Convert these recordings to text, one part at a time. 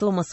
Томас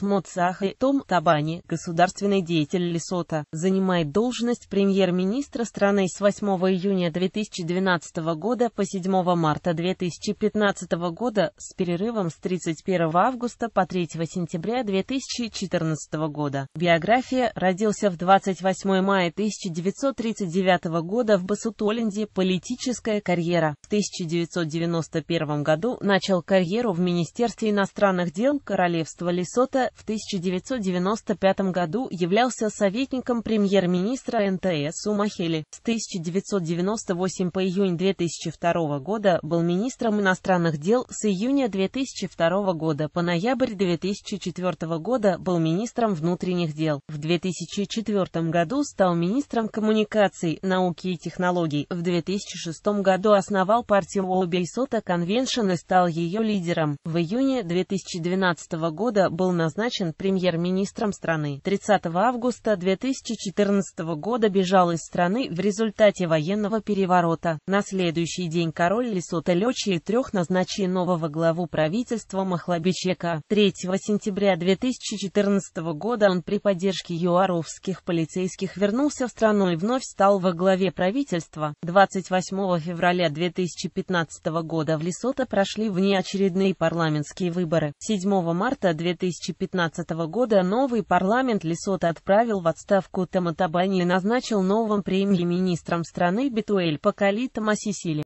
и Том Табани, государственный деятель Лесота, занимает должность премьер-министра страны с 8 июня 2012 года по 7 марта 2015 года с перерывом с 31 августа по 3 сентября 2014 года. Биография родился в 28 мая 1939 года в Басутоленде, политическая карьера. В 1991 году начал карьеру в Министерстве иностранных дел Королевства Лесота. Сота в 1995 году являлся советником премьер-министра НТС Умахели, с 1998 по июнь 2002 года был министром иностранных дел, с июня 2002 года по ноябрь 2004 года был министром внутренних дел, в 2004 году стал министром коммуникаций, науки и технологий, в 2006 году основал партию Уолбейсота Конвеншн и стал ее лидером. В июне 2012 года был был назначен премьер-министром страны. 30 августа 2014 года бежал из страны в результате военного переворота. На следующий день король Лесота Лёчи трех назначил нового главу правительства Махлабичека. 3 сентября 2014 года он при поддержке юаровских полицейских вернулся в страну и вновь стал во главе правительства. 28 февраля 2015 года в Лесото прошли внеочередные парламентские выборы. 7 марта 2015 2015 года новый парламент Лесота отправил в отставку Таматабани и назначил новым премьер-министром страны Бетуэль Покали Томасисили.